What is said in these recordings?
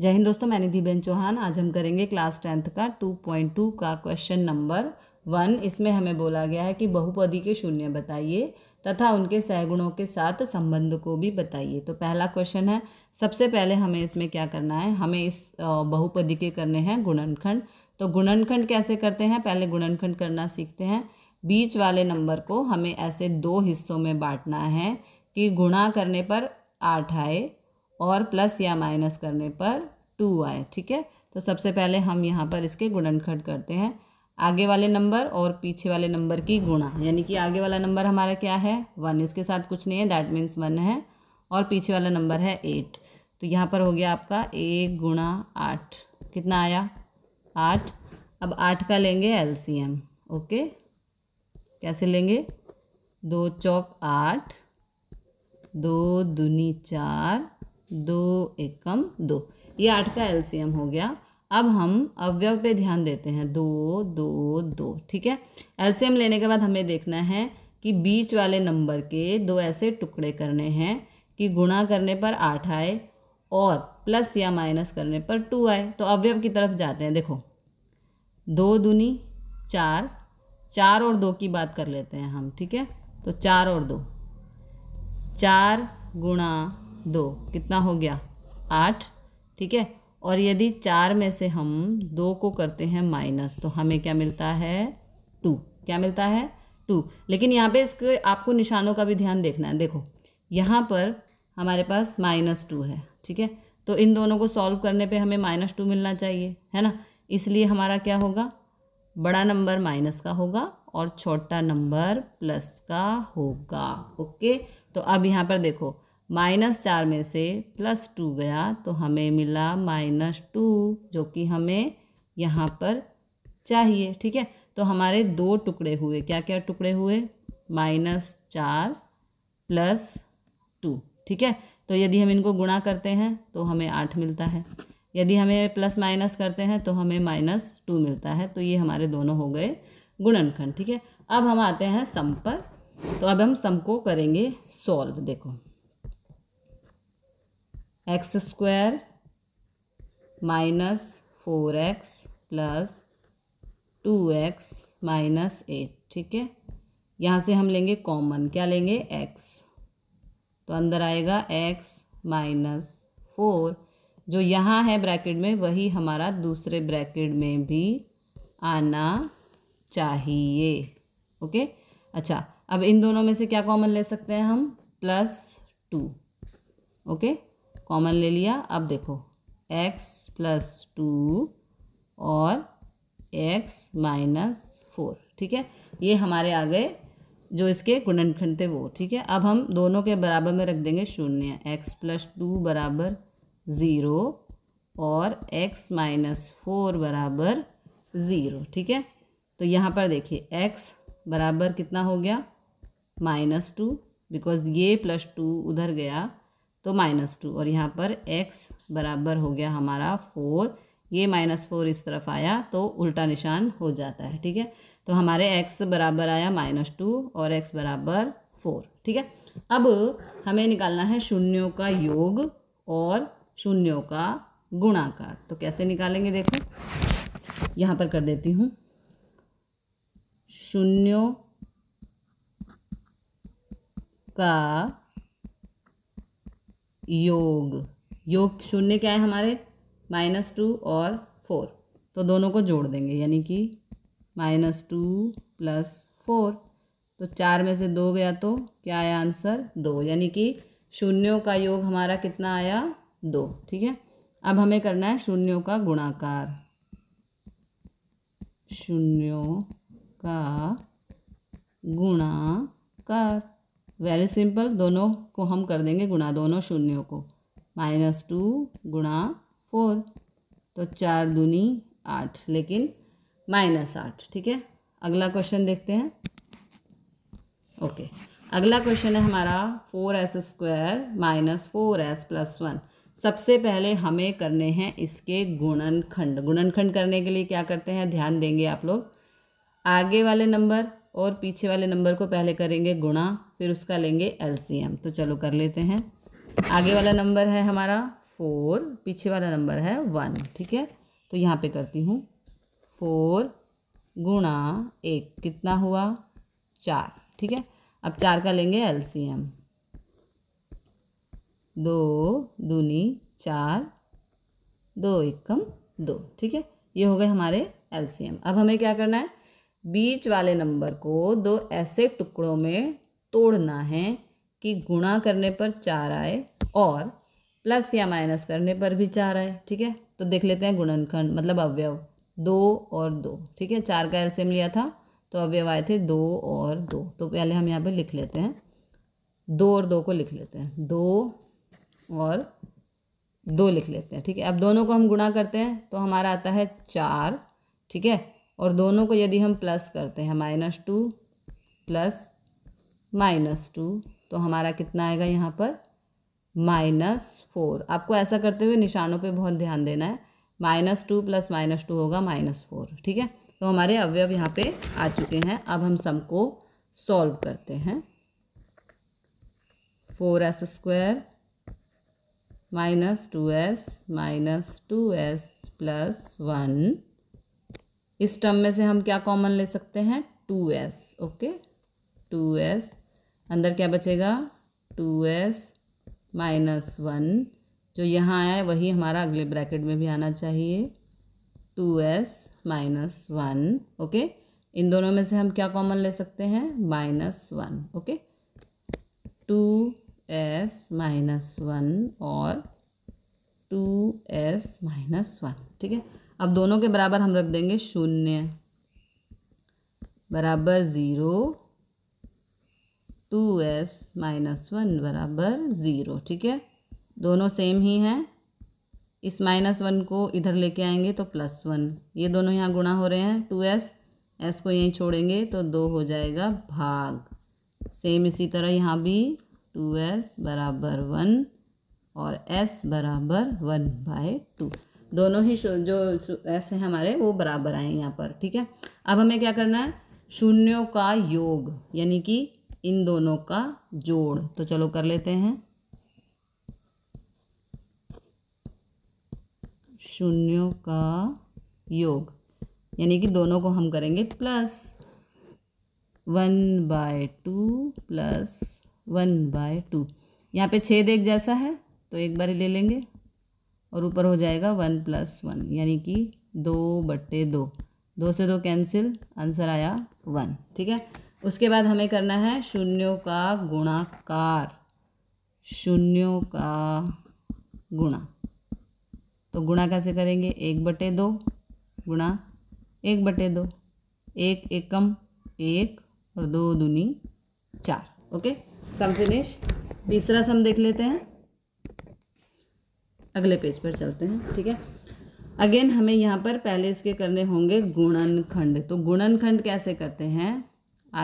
जय हिंद दोस्तों मैं निधि बेन चौहान आज हम करेंगे क्लास टेंथ का टू पॉइंट टू का क्वेश्चन नंबर वन इसमें हमें बोला गया है कि बहुपदी के शून्य बताइए तथा उनके सहगुणों के साथ संबंध को भी बताइए तो पहला क्वेश्चन है सबसे पहले हमें इसमें क्या करना है हमें इस बहुपदी के करने हैं गुणनखंड तो गुणनखंड कैसे करते हैं पहले गुणनखंड करना सीखते हैं बीच वाले नंबर को हमें ऐसे दो हिस्सों में बांटना है कि गुणा करने पर आठ आए और प्लस या माइनस करने पर टू आए ठीक है तो सबसे पहले हम यहाँ पर इसके गुणनखंड करते हैं आगे वाले नंबर और पीछे वाले नंबर की गुणा यानी कि आगे वाला नंबर हमारा क्या है वन इसके साथ कुछ नहीं है दैट मीन्स वन है और पीछे वाला नंबर है एट तो यहाँ पर हो गया आपका एक गुणा आठ कितना आया आठ अब आठ का लेंगे एम ओके कैसे लेंगे दो चौक आठ दो दूनी चार दो एकम दो ये आठ का एलसीएम हो गया अब हम अवयव पे ध्यान देते हैं दो दो दो ठीक है एलसीएम लेने के बाद हमें देखना है कि बीच वाले नंबर के दो ऐसे टुकड़े करने हैं कि गुणा करने पर आठ आए और प्लस या माइनस करने पर टू आए तो अवयव की तरफ जाते हैं देखो दो दूनी चार चार और दो की बात कर लेते हैं हम ठीक है तो चार और दो चार गुणा दो कितना हो गया आठ ठीक है और यदि चार में से हम दो को करते हैं माइनस तो हमें क्या मिलता है टू क्या मिलता है टू लेकिन यहाँ पे इसके आपको निशानों का भी ध्यान देखना है देखो यहाँ पर हमारे पास माइनस टू है ठीक है तो इन दोनों को सॉल्व करने पे हमें माइनस टू मिलना चाहिए है ना इसलिए हमारा क्या होगा बड़ा नंबर माइनस का होगा और छोटा नंबर प्लस का होगा ओके तो अब यहाँ पर देखो माइनस चार में से प्लस टू गया तो हमें मिला माइनस टू जो कि हमें यहाँ पर चाहिए ठीक है तो हमारे दो टुकड़े हुए क्या क्या टुकड़े हुए माइनस चार प्लस टू ठीक है तो यदि हम इनको गुणा करते हैं तो हमें आठ मिलता है यदि हमें प्लस माइनस करते हैं तो हमें माइनस टू मिलता है तो ये हमारे दोनों हो गए गुणनखंड ठीक है अब हम आते हैं सम पर तो अब हम सम को करेंगे सॉल्व देखो x square minus four x plus two x minus eight ठीक है यहाँ से हम लेंगे कॉमन क्या लेंगे एक्स तो अंदर आएगा एक्स माइनस फोर जो यहाँ है ब्रैकेट में वही हमारा दूसरे ब्रैकेट में भी आना चाहिए ओके अच्छा अब इन दोनों में से क्या कॉमन ले सकते हैं हम प्लस टू ओके कॉमन ले लिया अब देखो एक्स प्लस टू और एक्स माइनस फोर ठीक है ये हमारे आ गए जो इसके गुणनखंड थे वो ठीक है अब हम दोनों के बराबर में रख देंगे शून्य एक्स प्लस टू बराबर ज़ीरो और एक्स माइनस फोर बराबर ज़ीरो ठीक है तो यहाँ पर देखिए एक्स बराबर कितना हो गया माइनस टू बिकॉज़ ये प्लस टू उधर गया तो माइनस टू और यहाँ पर एक्स बराबर हो गया हमारा फोर ये माइनस फोर इस तरफ आया तो उल्टा निशान हो जाता है ठीक है तो हमारे एक्स बराबर आया माइनस टू और एक्स बराबर फोर ठीक है अब हमें निकालना है शून्यों का योग और शून्यों का गुणाकार तो कैसे निकालेंगे देखो यहाँ पर कर देती हूँ शून्यों का योग योग शून्य क्या है हमारे माइनस टू और फोर तो दोनों को जोड़ देंगे यानी कि माइनस टू प्लस फोर तो चार में से दो गया तो क्या आया आंसर दो यानी कि शून्यों का योग हमारा कितना आया दो ठीक है अब हमें करना है शून्यों का गुणाकार शून्यों का गुणाकार वेरी सिंपल दोनों को हम कर देंगे गुणा दोनों शून्यों को माइनस टू गुणा फोर तो चार दूनी आठ लेकिन माइनस आठ ठीक है अगला क्वेश्चन देखते हैं ओके अगला क्वेश्चन है हमारा four s square minus four s plus one सबसे पहले हमें करने हैं इसके गुणनखंड गुणनखंड करने के लिए क्या करते हैं ध्यान देंगे आप लोग आगे वाले नंबर और पीछे वाले नंबर को पहले करेंगे गुणा फिर उसका लेंगे एल तो चलो कर लेते हैं आगे वाला नंबर है हमारा फोर पीछे वाला नंबर है वन ठीक है तो यहाँ पे करती हूँ फोर गुणा एक कितना हुआ चार ठीक है अब चार का लेंगे एल सी एम दो दूनी चार दो एक कम दो ठीक है ये हो गए हमारे एल सी एम अब हमें क्या करना है बीच वाले नंबर को दो ऐसे टुकड़ों में तोड़ना है कि गुणा करने पर चार आए और प्लस या माइनस करने पर भी चार आए ठीक है तो देख लेते हैं गुणनखंड मतलब अवयव दो और दो ठीक है चार का एलसीएम लिया था तो अवयव आए थे दो और दो तो पहले हम यहाँ पे लिख लेते हैं दो और दो को लिख लेते हैं दो और दो लिख लेते हैं ठीक है अब दोनों को हम गुणा करते हैं तो हमारा आता है चार ठीक है और दोनों को यदि हम प्लस करते हैं minus two plus minus two तो हमारा कितना आएगा यहाँ पर माइनस फोर आपको ऐसा करते हुए निशानों पे बहुत ध्यान देना है minus two plus minus two होगा माइनस फोर ठीक है तो हमारे अवयव यहाँ पे आ चुके हैं अब हम सम को सॉल्व करते हैं four s square minus two s minus two s plus one इस टर्म में से हम क्या कॉमन ले सकते हैं two s okay two s अंदर क्या बचेगा टू एस माइनस वन जो यहाँ आया है वही हमारा अगले ब्रैकेट में भी आना चाहिए two s minus one okay इन दोनों में से हम क्या कॉमन ले सकते हैं minus one okay two s minus one और टू एस माइनस वन ठीक है अब दोनों के बराबर हम रख देंगे शून्य बराबर zero two s minus one बराबर ज़ीरो ठीक है दोनों सेम ही हैं इस माइनस वन को इधर लेके आएंगे तो प्लस वन ये दोनों यहाँ गुणा हो रहे हैं टू एस एस को यहीं छोड़ेंगे तो दो हो जाएगा भाग सेम इसी तरह यहाँ भी टू एस बराबर वन और एस बराबर वन बाय टू दोनों ही जो ऐसे हैं हमारे वो बराबर आए यहाँ पर ठीक है अब हमें क्या करना है शून्यों का योग यानी कि इन दोनों का जोड़ तो चलो कर लेते हैं शून्यों का योग यानी कि दोनों को हम करेंगे plus one by two plus one by two यहाँ पे छेद एक जैसा है तो एक बार ले लेंगे और ऊपर हो जाएगा वन प्लस वन यानी कि दो बट्टे दो दो से दो कैंसिल आंसर आया वन ठीक है उसके बाद हमें करना है शून्यों का गुणाकार शून्यों का गुणा तो गुणा कैसे करेंगे एक बटे दो गुणा एक बटे दो एक एकम एक और दो दूनी चार ओके सम फिनिश तीसरा सम देख लेते हैं अगले पेज पर चलते हैं ठीक है अगेन हमें यहाँ पर पहले इसके करने होंगे गुणन खंड तो गुणन खंड कैसे करते हैं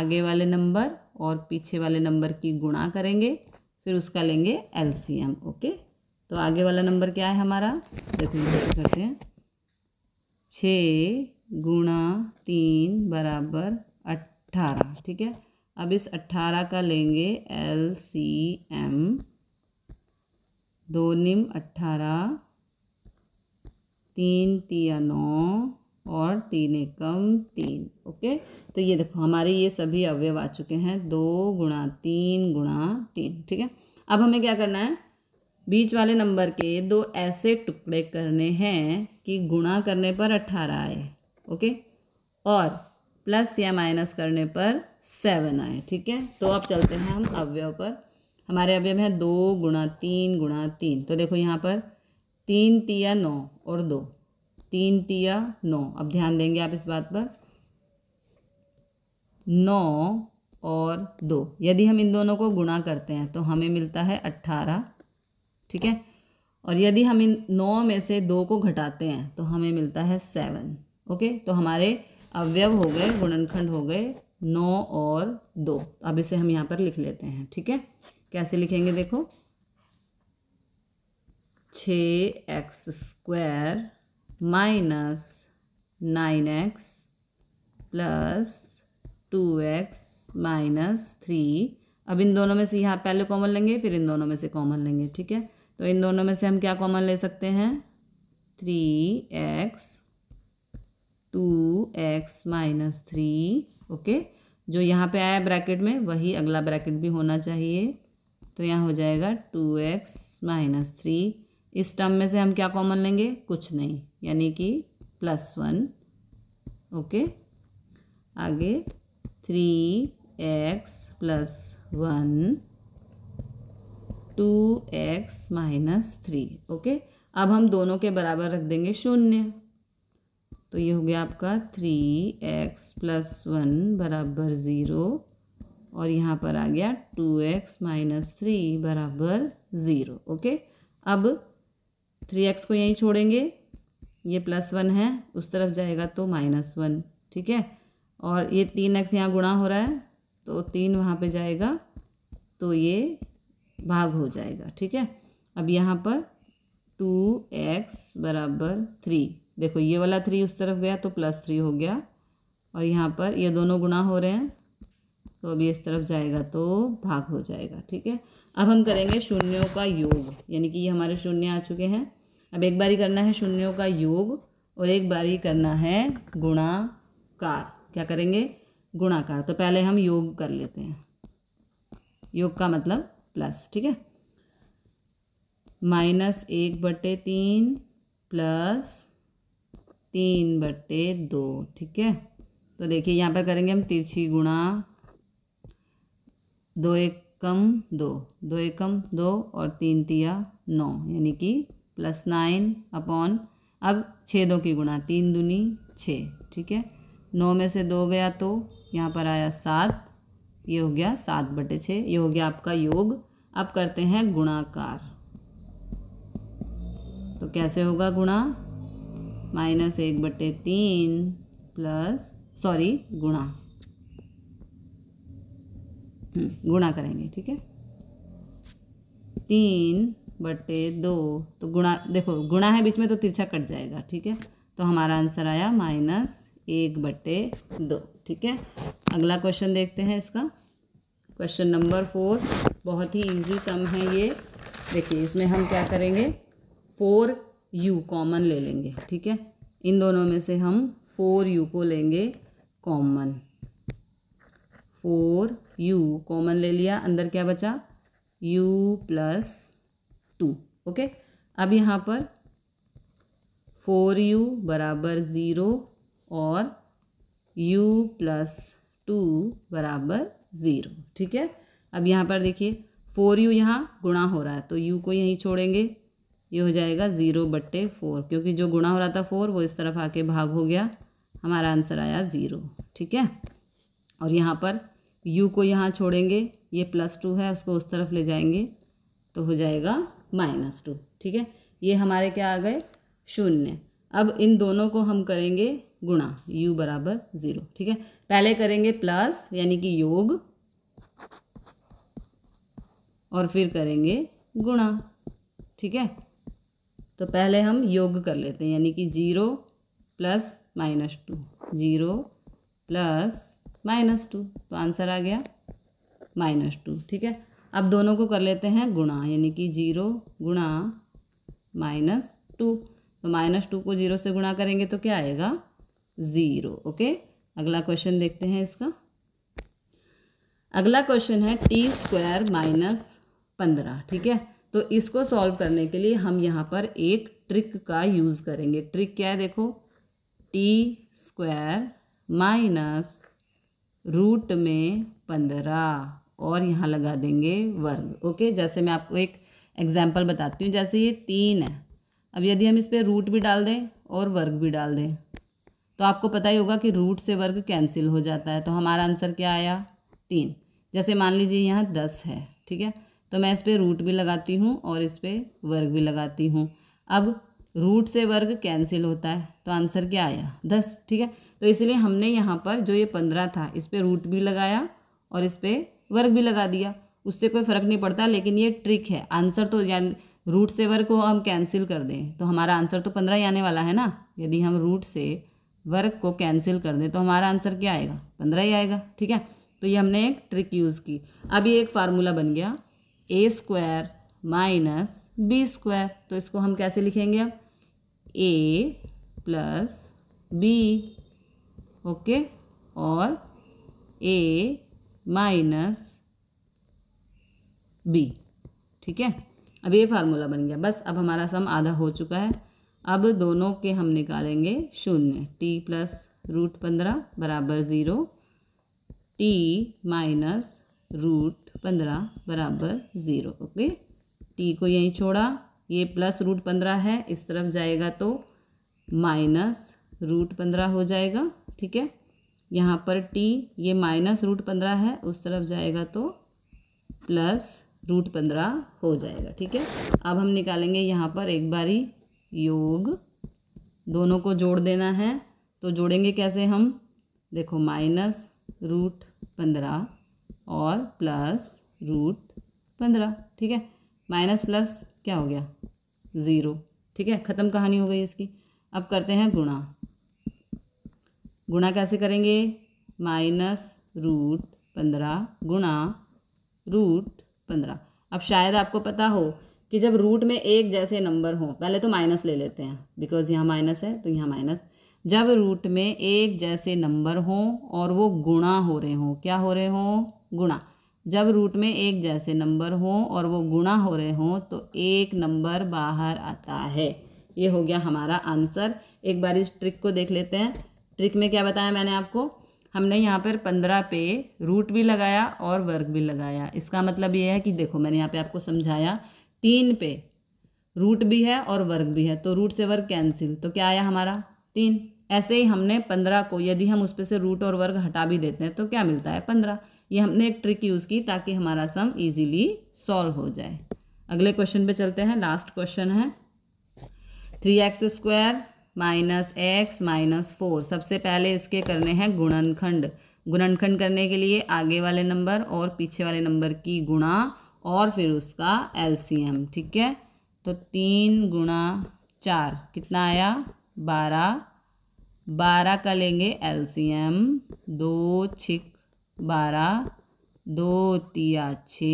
आगे वाले नंबर और पीछे वाले नंबर की गुणा करेंगे फिर उसका लेंगे एल ओके तो आगे वाला नंबर क्या है हमारा देखो कैसे करते हैं छ गुणा तीन बराबर अट्ठारह ठीक है अब इस अट्ठारह का लेंगे एल सी एम दो निम अट्ठारह तीन तिया नौ और तीन एकम तीन ओके तो ये देखो हमारे ये सभी अवयव आ चुके हैं दो गुणा तीन गुणा तीन ठीक है अब हमें क्या करना है बीच वाले नंबर के दो ऐसे टुकड़े करने हैं कि गुणा करने पर अट्ठारह आए ओके और प्लस या माइनस करने पर सेवन आए ठीक है तो अब चलते हैं हम अवयव पर हमारे अवयव है दो गुणा तीन गुणा तीन तो देखो यहाँ पर तीन तिया नौ और दो तीन तिया नौ अब ध्यान देंगे आप इस बात पर नौ और दो यदि हम इन दोनों को गुणा करते हैं तो हमें मिलता है अट्ठारह ठीक है और यदि हम इन नौ में से दो को घटाते हैं तो हमें मिलता है सेवन ओके तो हमारे अवयव हो गए गुणनखंड हो गए नौ और दो अब इसे हम यहाँ पर लिख लेते हैं ठीक है कैसे लिखेंगे देखो छ x square minus nine x plus two x minus three अब इन दोनों में से यहाँ पहले कॉमन लेंगे फिर इन दोनों में से कॉमन लेंगे ठीक है तो इन दोनों में से हम क्या कॉमन ले सकते हैं three x two x minus three okay जो यहाँ पे आया ब्रैकेट में वही अगला ब्रैकेट भी होना चाहिए तो यहाँ हो जाएगा टू एक्स माइनस थ्री इस टर्म में से हम क्या कॉमन लेंगे कुछ नहीं यानी कि प्लस वन ओके आगे three x plus one two x minus three okay अब हम दोनों के बराबर रख देंगे शून्य तो ये हो गया आपका थ्री एक्स प्लस वन बराबर ज़ीरो और यहाँ पर आ गया टू एक्स माइनस थ्री बराबर ज़ीरो ओके अब थ्री एक्स को यहीं छोड़ेंगे ये प्लस वन है उस तरफ जाएगा तो माइनस वन ठीक है और ये तीन एक्स यहाँ गुणा हो रहा है तो तीन वहाँ पे जाएगा तो ये भाग हो जाएगा ठीक है अब यहाँ पर टू एक्स बराबर थ्री देखो ये वाला थ्री उस तरफ गया तो प्लस थ्री हो गया और यहाँ पर ये दोनों गुणा हो रहे हैं तो अभी इस तरफ जाएगा तो भाग हो जाएगा ठीक है अब हम करेंगे शून्यों का योग यानी कि ये हमारे शून्य आ चुके हैं अब एक बारी करना है शून्यों का योग और एक बारी करना है गुणाकार क्या करेंगे गुणाकार तो पहले हम योग कर लेते हैं योग का मतलब प्लस ठीक है माइनस एक बटे तीन प्लस तीन बटे दो ठीक है तो देखिए यहाँ पर करेंगे हम तिरछी गुणा दो एक कम दो दो एकम दो और तीन तिया नौ यानी कि प्लस नाइन अपॉन अब छः दो की गुणा तीन दुनी छः ठीक है नौ में से दो गया तो यहाँ पर आया सात ये हो गया सात बटे छः ये हो गया आपका योग अब करते हैं गुणाकार तो कैसे होगा गुणा माइनस एक बटे तीन प्लस सॉरी गुणा हम्म, गुणा करेंगे ठीक है तीन बटे दो तो गुणा देखो गुणा है बीच में तो तिरछा कट जाएगा ठीक है तो हमारा आंसर आया माइनस एक बटे दो ठीक है अगला क्वेश्चन देखते हैं इसका क्वेश्चन नंबर फोर बहुत ही इजी सम है ये देखिए इसमें हम क्या करेंगे फोर यू कॉमन ले लेंगे ठीक है इन दोनों में से हम फोर यू को लेंगे कॉमन फोर यू कॉमन ले लिया अंदर क्या बचा यू प्लस टू ओके अब यहाँ पर फोर यू बराबर ज़ीरो और यू प्लस टू बराबर ज़ीरो ठीक है अब यहाँ पर देखिए फोर यू यहाँ गुणा हो रहा है तो यू को यहीं छोड़ेंगे ये हो जाएगा ज़ीरो बट्टे फोर क्योंकि जो गुणा हो रहा था फोर वो इस तरफ आके भाग हो गया हमारा आंसर आया ज़ीरो ठीक है और यहाँ पर यू को यहाँ छोड़ेंगे ये प्लस टू है उसको उस तरफ ले जाएंगे तो हो जाएगा माइनस टू ठीक है ये हमारे क्या आ गए शून्य अब इन दोनों को हम करेंगे गुणा u बराबर ज़ीरो ठीक है पहले करेंगे प्लस यानी कि योग और फिर करेंगे गुणा ठीक है तो पहले हम योग कर लेते हैं यानी कि zero plus minus two zero plus minus two तो आंसर आ गया माइनस टू ठीक है अब दोनों को कर लेते हैं गुणा यानी कि जीरो गुणा माइनस टू तो माइनस टू को जीरो से गुणा करेंगे तो क्या आएगा ज़ीरो ओके अगला क्वेश्चन देखते हैं इसका अगला क्वेश्चन है टी स्क्वायर माइनस पंद्रह ठीक है तो इसको सॉल्व करने के लिए हम यहाँ पर एक ट्रिक का यूज़ करेंगे ट्रिक क्या है देखो टी स्क्वायर माइनस रूट में पंद्रह और यहाँ लगा देंगे वर्ग ओके जैसे मैं आपको एक एग्जाम्पल बताती हूँ जैसे ये तीन है अब यदि हम इस पर रूट भी डाल दें और वर्ग भी डाल दें तो आपको पता ही होगा कि रूट से वर्ग कैंसिल हो जाता है तो हमारा आंसर क्या आया तीन जैसे मान लीजिए यहाँ दस है ठीक है तो मैं इस पर रूट भी लगाती हूँ और इस पर वर्ग भी लगाती हूँ अब रूट से वर्ग कैंसिल होता है तो आंसर क्या आया दस ठीक है तो इसलिए हमने यहाँ पर जो ये पंद्रह था इस पर रूट भी लगाया और इस पर वर्ग भी लगा दिया उससे कोई फ़र्क नहीं पड़ता लेकिन ये ट्रिक है आंसर तो यानी रूट से वर्ग को हम कैंसिल कर दें तो हमारा आंसर तो पंद्रह ही आने वाला है ना यदि हम रूट से वर्ग को कैंसिल कर दें तो हमारा आंसर क्या आएगा पंद्रह ही आएगा ठीक है तो ये हमने एक ट्रिक यूज़ की अब ये एक फार्मूला बन गया a square minus b square तो इसको हम कैसे लिखेंगे अब ए प्लस बी ओके और ए माइनस बी ठीक है अब ये फार्मूला बन गया बस अब हमारा सम आधा हो चुका है अब दोनों के हम निकालेंगे शून्य टी प्लस रूट पंद्रह बराबर ज़ीरो टी माइनस रूट पंद्रह बराबर ज़ीरो ओके टी को यहीं छोड़ा ये प्लस रूट पंद्रह है इस तरफ जाएगा तो माइनस रूट पंद्रह हो जाएगा ठीक है यहाँ पर टी ये माइनस रूट पंद्रह है उस तरफ जाएगा तो प्लस रूट पंद्रह हो जाएगा ठीक है अब हम निकालेंगे यहाँ पर एक बारी योग दोनों को जोड़ देना है तो जोड़ेंगे कैसे हम देखो माइनस रूट पंद्रह और प्लस रूट पंद्रह ठीक है माइनस प्लस क्या हो गया ज़ीरो ठीक है ख़त्म कहानी हो गई इसकी अब करते हैं गुणा गुणा कैसे करेंगे माइनस रूट पंद्रह गुणा रूट पंद्रह अब शायद आपको पता हो कि जब रूट में एक जैसे नंबर हो पहले तो माइनस ले लेते हैं बिकॉज यहाँ माइनस है तो यहाँ माइनस जब रूट में एक जैसे नंबर हों और वो गुणा हो रहे हों क्या हो रहे हों गुणा जब रूट में एक जैसे नंबर हों और वो गुणा हो रहे हों तो एक नंबर बाहर आता है ये हो गया हमारा आंसर एक बार इस ट्रिक को देख लेते हैं ट्रिक में क्या बताया मैंने आपको हमने यहाँ पर पंद्रह पे रूट भी लगाया और वर्ग भी लगाया इसका मतलब ये है कि देखो मैंने यहाँ पे आपको समझाया तीन पे रूट भी है और वर्ग भी है तो रूट से वर्ग कैंसिल तो क्या आया हमारा तीन ऐसे ही हमने पंद्रह को यदि हम उस पर से रूट और वर्ग हटा भी देते हैं तो क्या मिलता है पंद्रह ये हमने एक ट्रिक यूज़ की ताकि हमारा सम ईजीली सॉल्व हो जाए अगले क्वेश्चन पे चलते हैं लास्ट क्वेश्चन है three x square minus x minus four सबसे पहले इसके करने हैं गुणनखंड गुणनखंड करने के लिए आगे वाले नंबर और पीछे वाले नंबर की गुणा और फिर उसका एलसीएम ठीक है तो तीन गुणा चार कितना आया बारह बारह का लेंगे एलसीएम दो छिक बारह दो तिया छ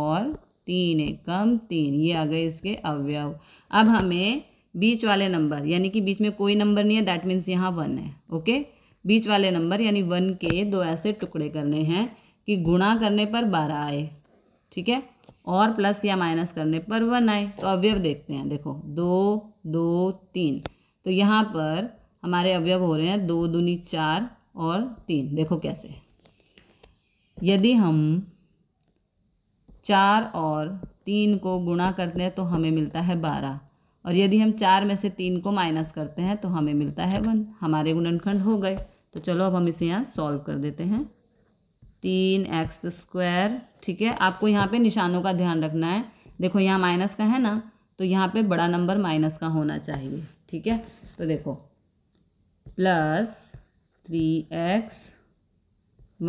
और तीन एकम तीन ये आ गए इसके अवयव अब हमें बीच वाले नंबर यानी कि बीच में कोई नंबर नहीं है दैट मीन्स यहाँ वन है ओके बीच वाले नंबर यानी वन के दो ऐसे टुकड़े करने हैं कि गुणा करने पर बारह आए ठीक है और प्लस या माइनस करने पर वन आए तो अवयव देखते हैं देखो दो दो तीन तो यहाँ पर हमारे अवयव हो रहे हैं दो दूनी चार और तीन देखो कैसे यदि हम चार और तीन को गुणा करते हैं तो हमें मिलता है बारह और यदि हम चार में से तीन को माइनस करते हैं तो हमें मिलता है वन हमारे गुणनखंड हो गए तो चलो अब हम इसे यहाँ सॉल्व कर देते हैं तीन एक्स स्क्वायर ठीक है आपको यहाँ पे निशानों का ध्यान रखना है देखो यहाँ माइनस का है ना तो यहाँ पे बड़ा नंबर माइनस का होना चाहिए ठीक है तो देखो plus three x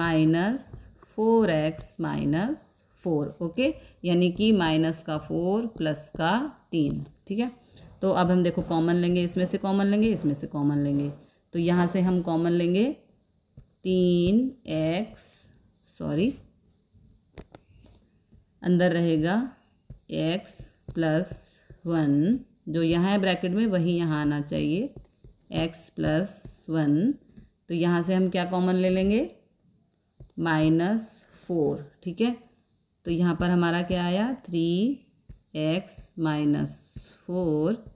minus four x minus four okay यानी कि माइनस का फोर प्लस का तीन ठीक है तो अब हम देखो कॉमन लेंगे इसमें से कॉमन लेंगे इसमें से कॉमन लेंगे तो यहाँ से हम कॉमन लेंगे तीन एक्स सॉरी अंदर रहेगा एक्स प्लस वन जो यहाँ है ब्रैकेट में वही यहाँ आना चाहिए एक्स प्लस वन तो यहाँ से हम क्या कॉमन ले लेंगे माइनस फोर ठीक है तो यहाँ पर हमारा क्या आया three x minus four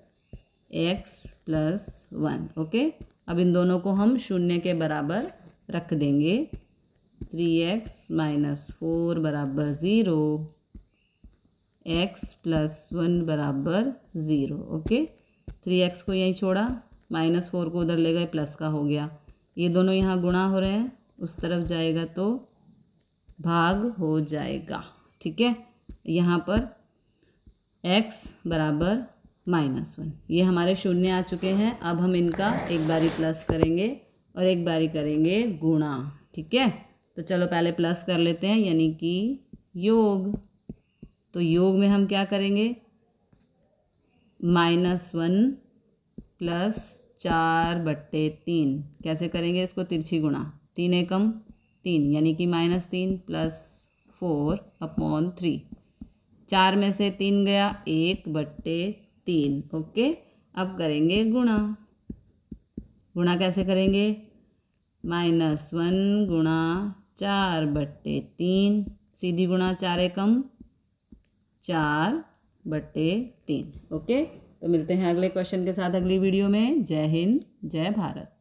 x plus one okay अब इन दोनों को हम शून्य के बराबर रख देंगे थ्री एक्स माइनस फोर बराबर ज़ीरो एक्स प्लस वन बराबर ज़ीरो ओके थ्री एक्स को यहीं छोड़ा माइनस फोर को उधर ले गए प्लस का हो गया ये दोनों यहाँ गुणा हो रहे हैं उस तरफ जाएगा तो भाग हो जाएगा ठीक है यहाँ पर एक्स बराबर माइनस वन ये हमारे शून्य आ चुके हैं अब हम इनका एक बारी प्लस करेंगे और एक बारी करेंगे गुणा ठीक है तो चलो पहले प्लस कर लेते हैं यानी कि योग तो योग में हम क्या करेंगे माइनस वन प्लस चार बट्टे तीन कैसे करेंगे इसको तिरछी गुणा तीन एकम तीन यानी कि माइनस तीन प्लस फोर अपॉन थ्री चार में से तीन गया एक बट्टे तीन ओके अब करेंगे गुणा गुणा कैसे करेंगे माइनस वन गुणा चार बट्टे तीन सीधी गुणा चार एकम चार बट्टे तीन ओके तो मिलते हैं अगले क्वेश्चन के साथ अगली वीडियो में जय हिंद जय भारत